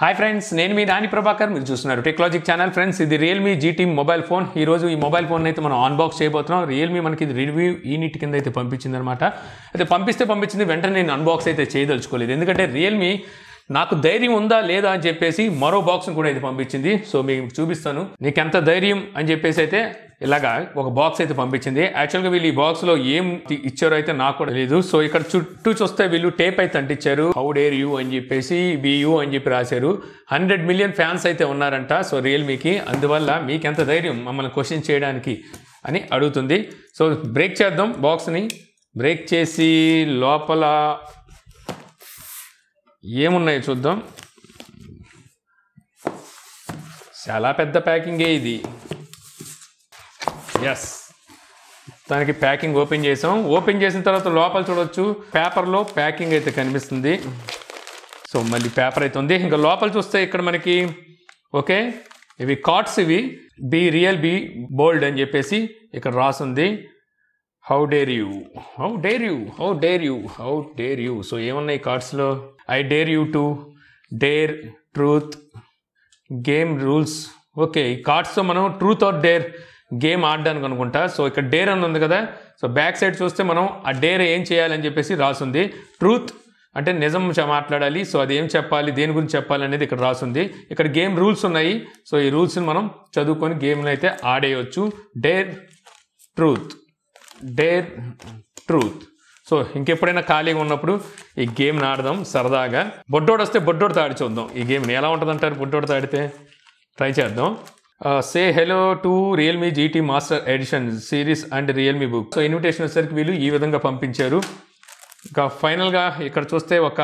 hi friends నేను మీ దాని ప్రభాకర్ మీరు చూస్తున్నారు టెక్నాలజిక్ ఛానల్ ఫ్రెండ్స్ ఇది రియల్మీ జీటీ మొబైల్ ఫోన్ ఈ రోజు ఈ మొబైల్ ఫోన్ అయితే మనం అన్బాక్స్ చేయబోతున్నాం రియల్మీ మనకి ఇది రివ్యూ నీటి కింద అయితే పంపించింది అనమాట అయితే పంపిస్తే పంపించింది వెంటనే నేను అన్బాక్స్ అయితే చేయదలుచుకోలేదు ఎందుకంటే రియల్మీ నాకు ధైర్యం ఉందా లేదా అని చెప్పేసి మరో బాక్స్ని కూడా ఇది పంపించింది సో మీకు చూపిస్తాను నీకు ఎంత ధైర్యం అని చెప్పేసి అయితే ఇలాగా ఒక బాక్స్ అయితే పంపించింది యాక్చువల్గా వీళ్ళు ఈ బాక్స్ లో ఏం ఇచ్చారో అయితే నాకు కూడా తెలియదు సో ఇక్కడ చుట్టూ చూస్తే వీళ్ళు టేప్ అయితే అంటించారు హౌ డేర్ యూ అని చెప్పేసి బియూ అని చెప్పి రాశారు హండ్రెడ్ మిలియన్ ఫ్యాన్స్ అయితే ఉన్నారంట సో రియల్మీకి అందువల్ల మీకు ఎంత ధైర్యం మమ్మల్ని క్వశ్చన్ చేయడానికి అని అడుగుతుంది సో బ్రేక్ చేద్దాం బాక్స్ని బ్రేక్ చేసి లోపల ఏమున్నాయి చూద్దాం చాలా పెద్ద ప్యాకింగే ఇది ఎస్ దానికి ప్యాకింగ్ ఓపెన్ చేసాం ఓపెన్ చేసిన తర్వాత లోపల చూడవచ్చు పేపర్లో ప్యాకింగ్ అయితే కనిపిస్తుంది సో మళ్ళీ పేపర్ అయితే ఉంది ఇంకా లోపల చూస్తే ఇక్కడ మనకి ఓకే ఇవి కార్డ్స్ ఇవి బీ రియల్ బీ బోల్డ్ అని చెప్పేసి ఇక్కడ రాసుంది how dare you how dare you how dare you how dare you so ఏమున్నాయి కార్డ్స్లో I dare you to dare truth game rules okay ఈ కార్డ్స్తో మనం ట్రూత్ ఆర్ డేర్ గేమ్ ఆడడానికి అనుకుంటా సో ఇక్కడ డేర్ అని ఉంది కదా సో బ్యాక్ సైడ్ చూస్తే మనం ఆ డేర్ ఏం చేయాలని చెప్పేసి రాసుంది ట్రూత్ అంటే నిజం మాట్లాడాలి సో అది ఏం చెప్పాలి దేని గురించి చెప్పాలి అనేది ఇక్కడ రాసుంది ఇక్కడ గేమ్ రూల్స్ ఉన్నాయి సో ఈ రూల్స్ని మనం చదువుకొని గేమ్ని అయితే ఆడేయచ్చు dare truth dare truth so ఇంకెప్పుడైనా ఖాళీగా ఉన్నప్పుడు ఈ గేమ్ని ఆడదాం సరదాగా బొడ్డోడు వస్తే బొడ్డోడు తాడి చూద్దాం ఈ గేమ్ని ఎలా ఉంటుంది అంటారు బొడ్డోడు తాడితే ట్రై చేద్దాం say hello to Realme GT master edition series and Realme book so invitation వచ్చేసరికి వీళ్ళు ఈ విధంగా పంపించారు ఇంకా ఫైనల్గా ఇక్కడ చూస్తే ఒక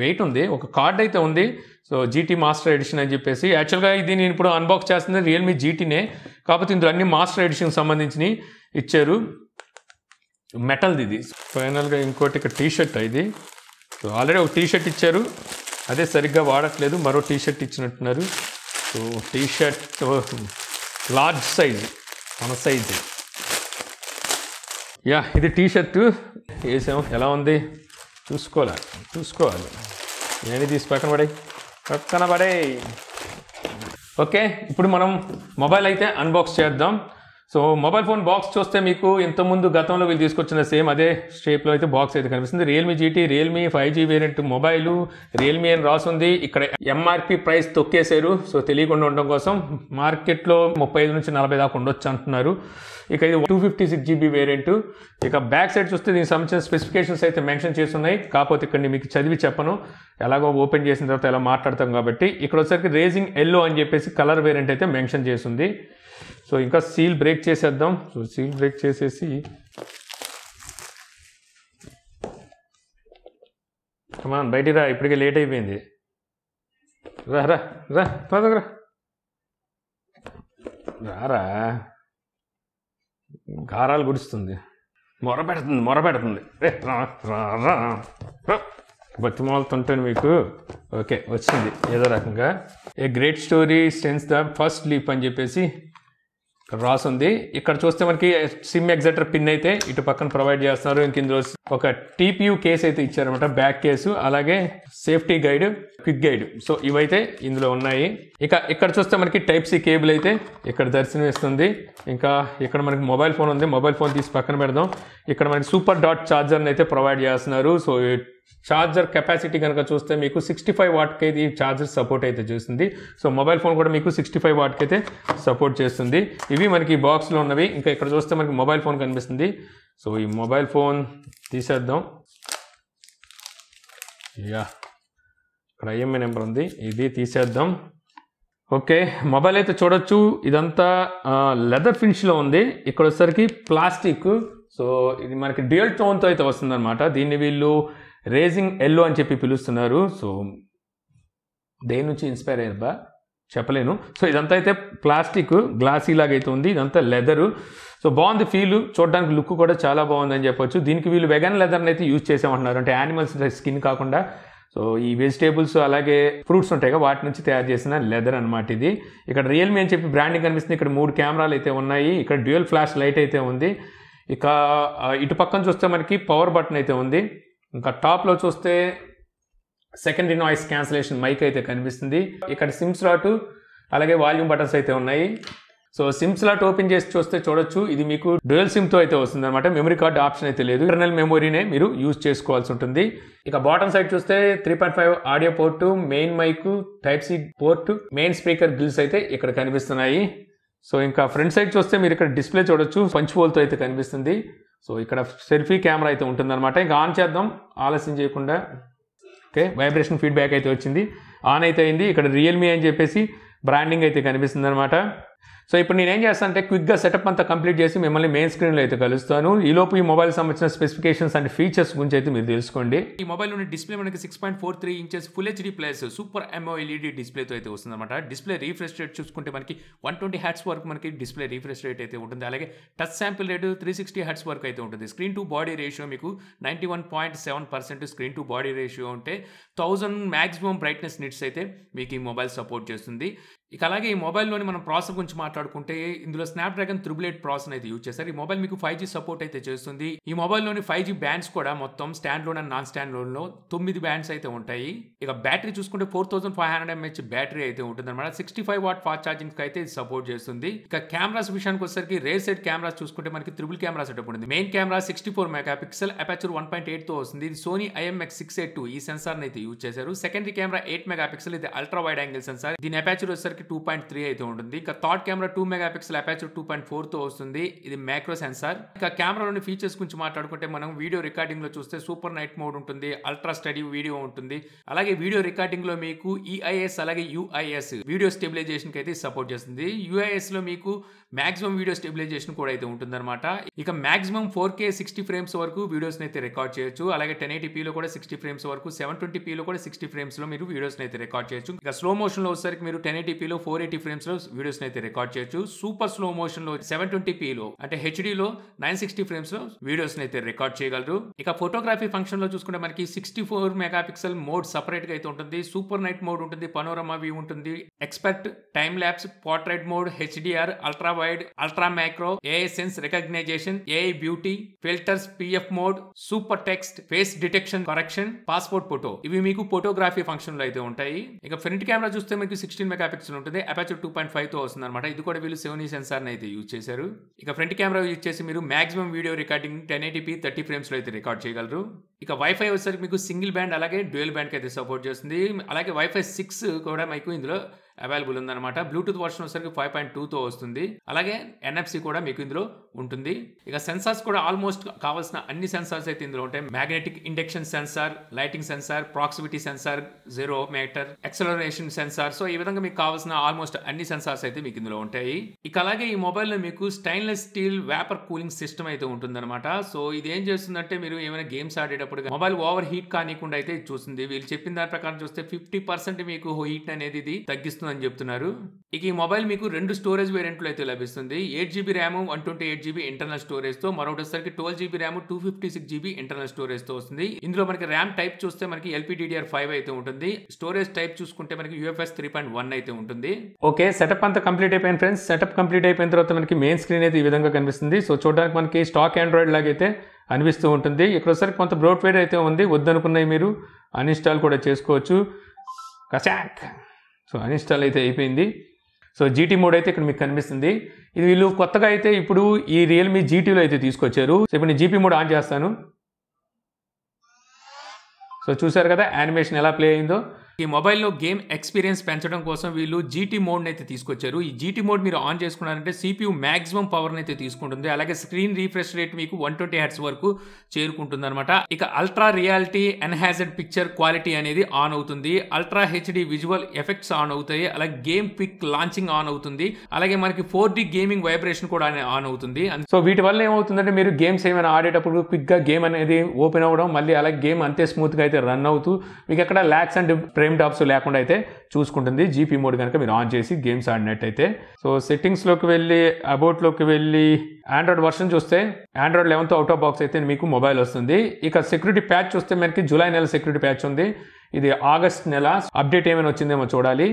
వెయిట్ ఉంది ఒక కార్డ్ అయితే ఉంది సో జీటీ మాస్టర్ ఎడిషన్ అని చెప్పేసి యాక్చువల్గా ఇది నేను ఇప్పుడు అన్బాక్స్ చేస్తుంది రియల్మీ జీటీనే కాకపోతే ఇందులో అన్ని మాస్టర్ ఎడిషన్కి సంబంధించినవి ఇచ్చారు మెటల్ది ఇది ఫైనల్గా ఇంకోటి ఇక టీషర్ట్ ఇది సో ఆల్రెడీ ఒక టీషర్ట్ ఇచ్చారు అదే సరిగ్గా వాడట్లేదు మరో టీషర్ట్ ఇచ్చినట్టున్నారు సో టీషర్ట్ లార్జ్ సైజ్ మన సైజ్ యా ఇది టీషర్ట్ వేసాం ఎలా ఉంది చూసుకోవాలి చూసుకోవాలి ఇవన్నీ తీసి పక్కన పడే పక్కన పడే ఓకే ఇప్పుడు మనం మొబైల్ అయితే అన్బాక్స్ చేద్దాం సో మొబైల్ ఫోన్ బాక్స్ చూస్తే మీకు ఇంతకుముందు గతంలో వీళ్ళు తీసుకొచ్చిన సేమ్ అదే షేప్లో అయితే బాక్స్ అయితే కనిపిస్తుంది Realme GT Realme five G variant mobile Realme అని రాసుంది ఇక్కడ ఎంఆర్పి ప్రైస్ తొక్కేశారు సో తెలియకుండా ఉండడం కోసం మార్కెట్లో ముప్పై నుంచి నలభై దాకా ఉండొచ్చు అంటున్నారు ఇక ఇది two fifty six GB variant ఇక బ్యాక్ సైడ్ చూస్తే దీనికి సంబంధించిన స్పెసిఫికేషన్స్ అయితే మెన్షన్ చేస్తున్నాయి కాకపోతే ఇక్కడ మీకు చదివి చెప్పను ఎలాగో ఓపెన్ చేసిన తర్వాత ఎలా మాట్లాడతాం కాబట్టి ఇక్కడ వచ్చరికి రేజింగ్ ఎల్లో అని చెప్పేసి కలర్ వేరియంట్ అయితే మెన్షన్ చేస్తుంది సో ఇంకా సీల్ బ్రేక్ చేసేద్దాం సో సీల్ బ్రేక్ చేసేసి బయట రా ఇప్పటికే లేట్ అయిపోయింది రా రా రా రా రారా కారాలు గుడిస్తుంది మొర పెడుతుంది మొర పెడుతుంది బతిమాలుతుంటే మీకు ఓకే వచ్చింది ఏదో రకంగా a great story starts the first leap అని చెప్పేసి ఇక్కడ రాసుంది ఇక్కడ చూస్తే మనకి సిమ్ ఎగ్జైటర్ పిన్ అయితే ఇటు పక్కన ప్రొవైడ్ చేస్తున్నారు ఇంక ఇందులో ఒక టీపీయూ కేస్ అయితే ఇచ్చారనమాట బ్యాక్ కేసు అలాగే safety guide quick guide so ఇవైతే ఇందులో ఉన్నాయి ఇక ఇక్కడ చూస్తే మనకి టైప్ సి కేబుల్ అయితే ఇక్కడ దర్శనం ఇస్తుంది ఇంకా ఇక్కడ మనకి మొబైల్ ఫోన్ ఉంది మొబైల్ ఫోన్ తీసి పక్కన పెడదాం ఇక్కడ మనకి సూపర్ డాట్ ఛార్జర్ని అయితే ప్రొవైడ్ చేస్తున్నారు సో ఛార్జర్ కెపాసిటీ కనుక చూస్తే మీకు సిక్స్టీ ఫైవ్ వాట్కి అయితే ఈ ఛార్జర్ సపోర్ట్ అయితే చేస్తుంది సో మొబైల్ ఫోన్ కూడా మీకు సిక్స్టీ ఫైవ్ వాట్కి అయితే సపోర్ట్ చేస్తుంది ఇవి మనకి బాక్స్లో ఉన్నవి ఇంకా ఇక్కడ చూస్తే మనకి మొబైల్ ఫోన్ కనిపిస్తుంది సో ఈ మొబైల్ ఫోన్ తీసేద్దాం యా ఇక్కడ ఐఎంఏ నెంబర్ ఉంది ఇది తీసేద్దాం ఓకే మొబైల్ అయితే చూడొచ్చు ఇదంతా లెదర్ ఫినిష్లో ఉంది ఇక్కడ వచ్చేసరికి ప్లాస్టిక్ సో ఇది మనకి డ్యూయల్ టోన్తో అయితే వస్తుందన్నమాట దీన్ని వీళ్ళు రేజింగ్ ఎల్లో అని చెప్పి పిలుస్తున్నారు సో దేని నుంచి ఇన్స్పైర్ అయ్యారు చెప్పలేను సో ఇదంతా అయితే ప్లాస్టిక్ గ్లాసీ లాగైతే ఉంది ఇదంతా లెదరు సో బాగుంది ఫీల్ చూడడానికి లుక్ కూడా చాలా బాగుందని చెప్పొచ్చు దీనికి వీళ్ళు వెగన్ లెదర్ని అయితే యూజ్ చేసామంటున్నారు అంటే యానిమల్స్ స్కిన్ కాకుండా సో ఈ వెజిటేబుల్స్ అలాగే ఫ్రూట్స్ ఉంటాయి కదా వాటి నుంచి తయారు చేసిన లెదర్ అనమాట ఇది ఇక్కడ రియల్మీ అని చెప్పి బ్రాండింగ్ కనిపిస్తుంది ఇక్కడ మూడు కెమెరాలు అయితే ఉన్నాయి ఇక్కడ డ్యూయల్ ఫ్లాష్ లైట్ అయితే ఉంది ఇక ఇటు పక్కన చూస్తే మనకి పవర్ బటన్ అయితే ఉంది ఇంకా టాప్లో చూస్తే సెకండరీ నాయిస్ క్యాన్సిలేషన్ మైక్ అయితే కనిపిస్తుంది ఇక్కడ సిమ్ స్లాట్ అలాగే వాల్యూమ్ బటన్స్ అయితే ఉన్నాయి సో సిమ్ స్లాట్ ఓపెన్ చేసి చూస్తే చూడొచ్చు ఇది మీకు డ్యూయల్ సిమ్తో అయితే వస్తుంది అనమాట మెమరీ కార్డ్ ఆప్షన్ అయితే లేదు ఇంటర్నల్ మెమొరీనే మీరు యూజ్ చేసుకోవాల్సి ఉంటుంది ఇక బాటమ్ సైడ్ చూస్తే three point five audio port main mic type C port main speaker grills అయితే ఇక్కడ కనిపిస్తున్నాయి సో ఇంకా ఫ్రంట్ సైడ్ చూస్తే మీరు ఇక్కడ డిస్ప్లే చూడొచ్చు పంచ్ తో అయితే కనిపిస్తుంది సో ఇక్కడ సెల్ఫీ కెమెరా అయితే ఉంటుందన్నమాట ఇంకా ఆన్ చేద్దాం ఆలస్యం చేయకుండా ఓకే వైబ్రేషన్ ఫీడ్బ్యాక్ అయితే వచ్చింది ఆన్ అయితే అయింది ఇక్కడ రియల్మీ అని చెప్పేసి బ్రాండింగ్ అయితే కనిపిస్తుంది అనమాట సో ఇప్పుడు నేనేం చేస్తాను అంటే క్విక్గా సెటప్ అంతా కంప్లీట్ చేసి మిమ్మల్ని మెయిన్ స్క్రీన్లో అయితే కలుస్తాను ఈలోపు ఈ మొబైల్ సంబంధించిన స్పెసిఫికేషన్స్ అండ్ ఫీచర్స్ గురించి అయితే మీరు తెలుసుకోండి ఈ మొబైల్ ఉన్న డిస్ప్లే మనకి six point four three inches full HD plus super AMOLED డిస్ప్లేతో అయితే వస్తుంది అనమాట డిస్ప్లే రీఫ్రెష్ రేట్ చూసుకుంటే మనకి వన్ ట్వంటీ హ్యాట్స్ వరకు మనకి డిస్ప్లే రీఫ్రెష్ రేట్ అయితే ఉంటుంది అలాగే touch sampling rate three sixty hertz వరకు అయితే ఉంటుంది స్క్రీన్ టు బాడీ రేషియో మీకు ninety one point seven percent screen to body ratio ఉంటే థౌజండ్ మ్యాక్సిమం బ్రైట్నెస్ నిట్స్ అయితే మీకు ఈ మొబైల్ సపోర్ట్ చేస్తుంది ఇక అలాగే ఈ మొబైల్లోని మనం ప్రాసెస్ గురించి మాట్లాడుకుంటే ఇందులో స్నాప్డ్రాగన్ త్రిబుల్ ఎయిట్ ప్రాసెస్ అయితే యూజ్ చేశారు ఈ మొబైల్ మీకు ఫైవ్ జీ సపోర్ట్ అయితే చేస్తుంది ఈ మొబైల్లోని ఫైవ్ జీ బ్యాండ్స్ కూడా మొత్తం standalone and non standalone తొమ్మిది బ్యాండ్స్ అయితే ఉంటాయి ఇక బ్యాటరీ చూసుకుంటే four thousand five hundred MH battery అయితే ఉంటుంది అనమాట sixty five watt fast charging అయితే సపోర్ట్ చేస్తుంది ఇక కెమెరాస్ విషయానికి వచ్చేసరికి రేర్ సెట్ కెమెరాస్ చూసుకుంటే మనకి త్రిబుల్ కెమెరా సెటప్ ఉంటుంది main camera sixty four megapixel aperture one point eight తో వస్తుంది ఇది Sony IMX six eight two ఈ సెన్సార్ అయితే యూజ్ చేశారు secondary camera eight megapixel ఇది అల్ట్రా వైడ్ యాంగిల్ సెన్సార్ దీని అపాచర్ వచ్చేసరికి వచ్చేసరికి టూ పాయింట్ త్రీ అయితే ఉంటుంది ఇక third camera two megapixel aperture two point ఫోర్తో వస్తుంది ఇది మైక్రో సెన్సార్ ఇక కెమెరాలోని ఫీచర్స్ గురించి మాట్లాడుకుంటే మనం వీడియో రికార్డింగ్లో చూస్తే సూపర్ నైట్ మోడ్ ఉంటుంది అల్ట్రా స్టడీ వీడియో ఉంటుంది అలాగే వీడియో రికార్డింగ్లో మీకు ఈఐఎస్ e అలాగే యూఐఎస్ వీడియో స్టెబిలైజేషన్కి అయితే సపోర్ట్ చేస్తుంది యూఐఎస్లో మీకు మాక్సిమం వీడియో స్టెబిలైజేషన్ కూడా అయితే ఉంటుందన్నమాట ఇక maximum four K sixty frames వరకు వీడియోస్ని అయితే రికార్డ్ చేయొచ్చు అలాగే టెన్ ఎయిటీపీలో కూడా సిక్స్టీ ఫ్రేమ్స్ వరకు సెవెన్ ట్వంటీ పీలో కూడా సిక్స్టీ ఫ్రేమ్స్లో మీరు వీడియోస్ని అయితే రికార్డ్ చేయొచ్చు ఇక స్లో మోషన్లో వచ్చేసరికి మీరు టెన్ పీలో ఫోర్ ఎయిటీ ఫ్రేమ్స్లో వీడియోస్ని అయితే రికార్డ్ చేయొచ్చు సూపర్ స్లో మోషన్లో సెవెన్ ట్వంటీ పీలో అంటే హెచ్డీలో నైన్ సిక్స్టీ ఫ్రేమ్స్లో వీడియోస్ని అయితే రికార్డ్ చేయగలరు ఇక ఫోటోగ్రఫీ ఫంక్షన్లో చూసుకుంటే మనకి sixty four megapixel mode సపరేట్గా అయితే ఉంటుంది సూపర్ నైట్ మోడ్ ఉంటుంది పనోరమా వ్యూ ఉంటుంది expert time lapse portrait mode HDR ultra wide ultra micro AI scene recognition AI beauty filters PF mode super text face detection correction passport photo ఇవి మీకు photography ఫంక్షన్లో అయితే ఉంటాయి ఇక front camera చూస్తే మీకు సిక్స్టీన్ మెగా పిక్సెల్ ఉంటుంది aperture two point ఫైవ్తో వస్తుంది అనమాట ఇది కూడా వీళ్ళు సెవెన్ ఈ సెన్సార్ని అయితే యూజ్ చేశారు ఇక ఫ్రంట్ కెమెరా యూజ్ చేసి మీరు maximum video recording ten eighty P thirty ఫ్రేమ్స్లో అయితే రికార్డ్ చేయగలరు ఇక వైఫై వచ్చేసరికి మీకు సింగిల్ బ్యాండ్ అలాగే డ్యూయల్ బ్యాండ్కి అయితే సపోర్ట్ చేస్తుంది అలాగే వైఫై సిక్స్ కూడా మీకు ఇందులో అవైలబుల్ ఉందన్నమాట బ్లూటూత్ వర్షన్ వచ్చేసరికి ఫైవ్ పాయింట్ టూతో వస్తుంది అలాగే ఎన్ఎఫ్సి కూడా మీకు ఇందులో ఉంటుంది ఇక సెన్సార్స్ కూడా ఆల్మోస్ట్ కావాల్సిన అన్ని సెన్సార్స్ అయితే ఇందులో ఉంటాయి magnetic induction sensor lighting sensor proximity sensor gyrometer acceleration sensor so ఈ విధంగా మీకు కావాల్సిన ఆల్మోస్ట్ అన్ని సెన్సార్స్ అయితే మీకు ఇందులో ఉంటాయి ఇక అలాగే ఈ మొబైల్లో మీకు stainless steel vapour cooling system అయితే ఉంటుందన్నమాట సో ఇది ఏం చేస్తుందంటే మీరు ఏమైనా గేమ్స్ ఆడేటప్పుడు మొబైల్ ఓవర్ హీట్ కానికుండా అయితే చూస్తుంది వీళ్ళు చెప్పిన దాని ప్రకారం చూస్తే ఫిఫ్టీ పర్సెంట్ మీకు హీట్ అనేది ఇది తగ్గిస్తుంది వస్తుందని చెప్తున్నారు ఇక ఈ మొబైల్ మీకు రెండు స్టోరేజ్ వేరియంట్లు అయితే లభిస్తుంది eight GB RAM one twenty eight GB internal స్టోరేజ్తో మరొకసారికి twelve GB RAM two fifty six GB internal స్టోరేజ్తో వస్తుంది ఇందులో మనకి ర్యామ్ టైప్ చూస్తే మనకి ఎల్పీడీడీఆర్ ఫైవ్ అయితే ఉంటుంది స్టోరేజ్ టైప్ చూసుకుంటే మనకి యూఎఫ్ఎస్ త్రీ పాయింట్ వన్ అయితే ఉంటుంది ఓకే సెటప్ అంతా కంప్లీట్ అయిపోయిన ఫ్రెండ్స్ సెటప్ కంప్లీట్ అయిపోయిన తర్వాత మనకి మెయిన్ స్క్రీన్ అయితే ఈ విధంగా కనిపిస్తుంది సో చూడడానికి మనకి స్టాక్ ఆండ్రాయిడ్ లాగైతే అనిపిస్తూ ఉంటుంది ఇక్కడొసారి కొంత బ్రోట్వేర్ అయితే ఉంది వద్దనుకున్నవి మీరు అన్ఇన్స్టాల్ కూడా చేసుకోవచ్చు కసాక్ సో అన్ఇన్స్టాల్ అయితే అయిపోయింది సో జీటీ మోడ్ అయితే ఇక్కడ మీకు కనిపిస్తుంది ఇది వీళ్ళు కొత్తగా అయితే ఇప్పుడు ఈ రియల్మీ జీటీలో అయితే తీసుకొచ్చారు సో ఇప్పుడు నేను జీపీ మోడ్ ఆన్ చేస్తాను సో చూసారు కదా యానిమేషన్ ఎలా ప్లే అయిందో ఈ మొబైల్లో గేమ్ ఎక్స్పీరియన్స్ పెంచడం కోసం వీళ్ళు జీటీ మోడ్ని అయితే తీసుకొచ్చారు ఈ జీటీ మోడ్ మీరు ఆన్ చేసుకున్నారంటే సిపియూ మ్యాక్సిమం పవర్ని అయితే తీసుకుంటుంది అలాగే స్క్రీన్ రీఫ్రెష్ రేట్ మీకు వన్ ట్వంటీ హెడ్స్ వరకు చేరుకుంటుంది అనమాట ఇక ultra reality enhanced picture quality అనేది ఆన్ అవుతుంది ultra HD visual effects on అవుతాయి అలాగే గేమ్ పిక్ లాంచింగ్ ఆన్ అవుతుంది అలాగే మనకి ఫోర్ గేమింగ్ వైబ్రేషన్ కూడా ఆన్ అవుతుంది సో వీటి వల్ల ఏమవుతుందంటే మీరు గేమ్స్ ఏమైనా ఆడేటప్పుడు క్విక్గా గేమ్ అనేది ఓపెన్ అవ్వడం మళ్ళీ అలాగే గేమ్ అంతే స్మూత్గా అయితే రన్ అవుతూ మీకు అక్కడ ల్యాక్స్ అండ్ ఫ్రేమ్ టాప్స్ లేకుండా అయితే చూసుకుంటుంది జీపీ మోడ్ కనుక మీరు ఆన్ చేసి గేమ్స్ ఆడినట్టయితే సో సెట్టింగ్స్లోకి వెళ్ళి అబౌట్లోకి వెళ్ళి ఆండ్రాయిడ్ వర్షన్ చూస్తే Android eleventh out of box అయితే మీకు మొబైల్ వస్తుంది ఇక సెక్యూరిటీ ప్యాచ్ చూస్తే మనకి జూలై నెల సెక్యూరిటీ ప్యాచ్ ఉంది ఇది ఆగస్ట్ నెల అప్డేట్ ఏమైనా వచ్చిందేమో చూడాలి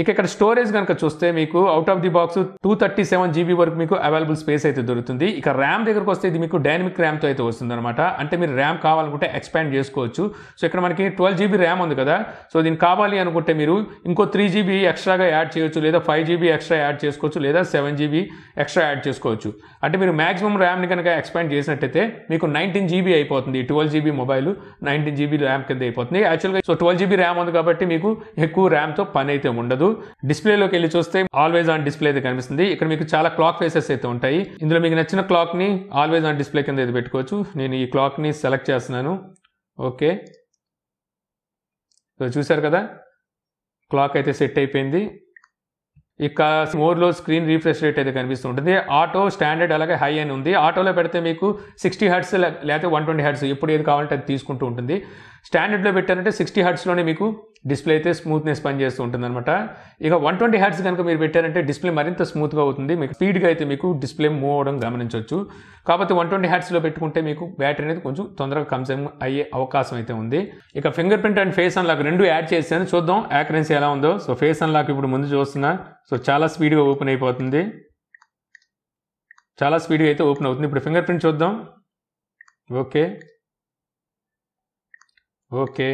ఇక ఇక్కడ స్టోరేజ్ కనుక చూస్తే మీకు out of the box two thirty seven GB వరకు మీకు అవైలబుల్ స్పేస్ అయితే దొరుకుతుంది ఇక ర్యామ్ దగ్గరకు వస్తే ఇది మీకు డైనమిక్ ర్యామ్తో అయితే వస్తుందన్నమాట అంటే మీరు ర్యామ్ కావాలనుకుంటే ఎక్స్పాండ్ చేసుకోవచ్చు సో ఇక్కడ మనకి ట్వెల్వ్ జీబీ ర్యామ్ ఉంది కదా సో దీనికి కావాలి అనుకుంటే మీరు ఇంకో త్రీ జీబీ ఎక్స్ట్రాగా యాడ్ చేయొచ్చు లేదా ఫైవ్ జీబీ ఎక్స్ట్రా యాడ్ చేసుకోవచ్చు లేదా సెవెన్ జీబీ ఎక్స్ట్రా యాడ్ చేసుకోవచ్చు అంటే మీరు మాక్సిమం ర్యామ్ని కనుక ఎక్స్పాండ్ చేసినట్టయితే మీకు నైన్టీన్ జీబీ అయిపోతుంది twelve GB mobile nineteen GB RAM కింద అయిపోతుంది యాక్చువల్గా సో ట్వెల్వ్ జీబీ ర్యామ్ ఉంది కాబట్టి మీకు ఎక్కువ ర్యామ్తో పని అయితే ఉండదు ఉండదు డిస్ప్లేలోకి వెళ్ళి చూస్తే ఆల్వేజ్ ఆన్ డిస్ప్లే అయితే కనిపిస్తుంది ఇక్కడ మీకు చాలా క్లాక్ ఫేసెస్ అయితే ఉంటాయి ఇందులో మీకు నచ్చిన క్లాక్ని ఆల్వేజ్ ఆన్ డిస్ప్లే కింద పెట్టుకోవచ్చు నేను ఈ క్లాక్ని సెలెక్ట్ చేస్తున్నాను ఓకే సో చూసారు కదా క్లాక్ అయితే సెట్ అయిపోయింది ఇక మోర్లో స్క్రీన్ రీఫ్రెష్ రేట్ అయితే కనిపిస్తూ ఉంటుంది ఆటో స్టాండర్డ్ అలాగే హై అని ఉంది ఆటోలో పెడితే మీకు సిక్స్టీ హెడ్స్ లేకపోతే వన్ ట్వంటీ హెడ్స్ ఎప్పుడు ఏది కావాలంటే అది తీసుకుంటూ ఉంటుంది స్టాండర్డ్లో పెట్టారంటే సిక్స్టీ హర్ట్స్లోనే మీకు డిస్ప్లే అయితే స్మూత్నెస్ పనిచేస్తూ ఉంటుంది అనమాట ఇక వన్ ట్వంటీ హర్ట్స్ కనుక మీరు పెట్టారంటే డిస్ప్లే మరింత స్మూత్గా అవుతుంది మీకు స్పీడ్గా అయితే మీకు డిస్ప్లే మూవ్ అవ్వడం గమనించవచ్చు కాకపోతే వన్ ట్వంటీ హర్ట్స్లో పెట్టుకుంటే మీకు బ్యాటరీ అనేది కొంచెం తొందరగా కన్సూమ్ అయ్యే అవకాశం అయితే ఉంది ఇక fingerprint and face unlock రెండు యాడ్ చేసాను చూద్దాం యాక్రెన్సీ ఎలా ఉందో సో ఫేస్ అన్లాక్ ఇప్పుడు ముందు చూస్తున్నా సో చాలా స్పీడ్గా ఓపెన్ అయిపోతుంది చాలా స్పీడ్గా అయితే ఓపెన్ అవుతుంది ఇప్పుడు ఫింగర్ ప్రింట్ చూద్దాం okay okay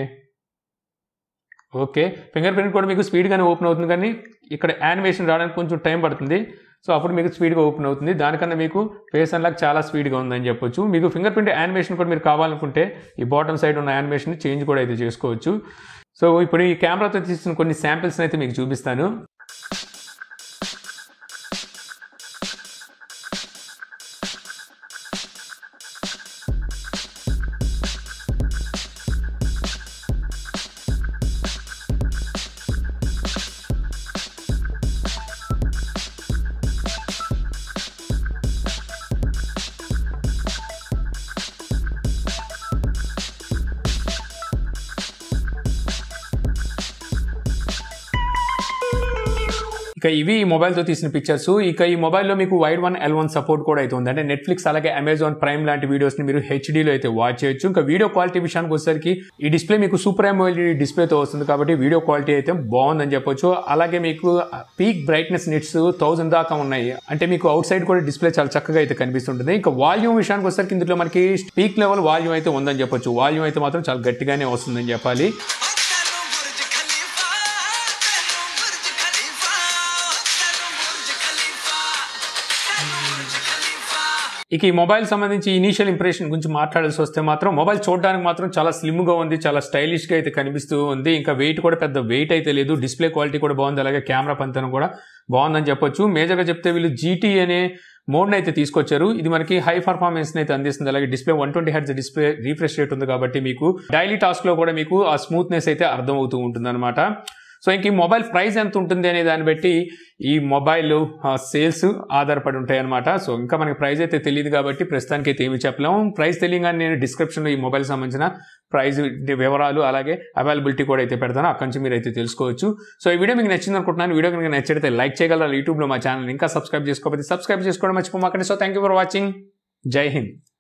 okay fingerprint కూడా మీకు స్పీడ్గానే ఓపెన్ అవుతుంది కానీ ఇక్కడ యానిమేషన్ రావడానికి కొంచెం టైం పడుతుంది సో అప్పుడు మీకు స్పీడ్గా ఓపెన్ అవుతుంది దానికన్నా మీకు ఫేస్ అన్లాక్ చాలా స్పీడ్గా ఉందని చెప్పొచ్చు మీకు ఫింగర్ ప్రింట్ యానిమేషన్ కూడా మీరు కావాలనుకుంటే ఈ బాటమ్ సైడ్ ఉన్న యానిమేషన్ చేంజ్ కూడా అయితే చేసుకోవచ్చు సో ఇప్పుడు ఈ కెమెరాతో తీసిన కొన్ని శాంపిల్స్ని అయితే మీకు చూపిస్తాను ఇక ఇవి ఈ మొబైల్తో తీసిన పిక్చర్స్ ఇక ఈ మొబైల్లో మీకు Widevine L one support కూడా అయితే ఉంది అంటే నెట్ఫ్లిక్స్ అలాగే అమెజాన్ ప్రైమ్ లాంటి వీడియోస్ని మీరు హెచ్డీలో అయితే వాచ్ చేయొచ్చు ఇంకా వీడియో క్వాలిటీ విషయానికి వచ్చేసరికి ఈ డిస్ప్లే మీకు సూపర్ ఎమోఎల్ఈడి డిస్ప్లేతో వస్తుంది కాబట్టి వీడియో క్వాలిటీ అయితే బాగుందని చెప్పొచ్చు అలాగే మీకు పీక్ బ్రైట్నెస్ నిట్స్ థౌసండ్ దాకా ఉన్నాయి అంటే మీకు అవుట్ సైడ్ కూడా డిస్ప్లే చాలా చక్కగా అయితే కనిపిస్తుంటుంది ఇంకా వాల్యూమ్ విషయానికి వచ్చేసరికి ఇందులో మనకి పీక్ లెవెల్ వాల్యూమ్ అయితే ఉందని చెప్పొచ్చు వాల్యూమ్ అయితే మాత్రం చాలా గట్టిగానే వస్తుందని చెప్పాలి ఇక ఈ మొబైల్ సంబంధించి ఇనీషియల్ ఇంప్రెషన్ గురించి మాట్లాడాల్సి వస్తే మాత్రం మొబైల్ చూడడానికి మాత్రం చాలా స్లిమ్గా ఉంది చాలా స్టైలిష్గా అయితే కనిపిస్తూ ఉంది ఇంకా వెయిట్ కూడా పెద్ద వెయిట్ అయితే లేదు డిస్ప్లే క్వాలిటీ కూడా బాగుంది అలాగే కెమెరా పంతనం కూడా బాగుందని చెప్పొచ్చు మేజర్గా చెప్తే వీళ్ళు జీటీ అనే మోడ్ని అయితే తీసుకొచ్చారు ఇది మనకి హై పర్ఫార్మెన్స్ అయితే అందిస్తుంది అలాగే display one twenty hertz display refresh rate ఉంది కాబట్టి మీకు డైలీ టాస్క్లో కూడా మీకు ఆ స్మూత్నెస్ అయితే అర్థమవుతూ ఉంటుంది అనమాట సో ఇంక ఈ మొబైల్ ప్రైస్ ఎంత ఉంటుంది అనే దాన్ని బట్టి ఈ మొబైల్ సేల్స్ ఆధారపడి ఉంటాయి అనమాట సో ఇంకా మనకి ప్రైస్ అయితే తెలియదు కాబట్టి ప్రస్తుతానికి అయితే ఏమి చెప్పలేము ప్రైస్ తెలియగానే నేను డిస్క్రిప్షన్లో ఈ మొబైల్ సంబంధించిన ప్రైస్ వివరాలు అలాగే అవైలబిలిటీ కూడా అయితే పెడతాను అక్కడి నుంచి మీరు అయితే తెలుసుకోవచ్చు సో ఈ వీడియో మీకు నచ్చింది అనుకుంటున్నాను వీడియో కనుక నచ్చితే లైక్ చేయగలరా యూట్యూబ్లో మా ఛానల్ ఇంకా సబ్స్క్రైబ్ చేసుకోకపోతే సబ్స్క్రైబ్ చేసుకోవడం మర్చిపోమాకండి so thank you for watching జై హింద్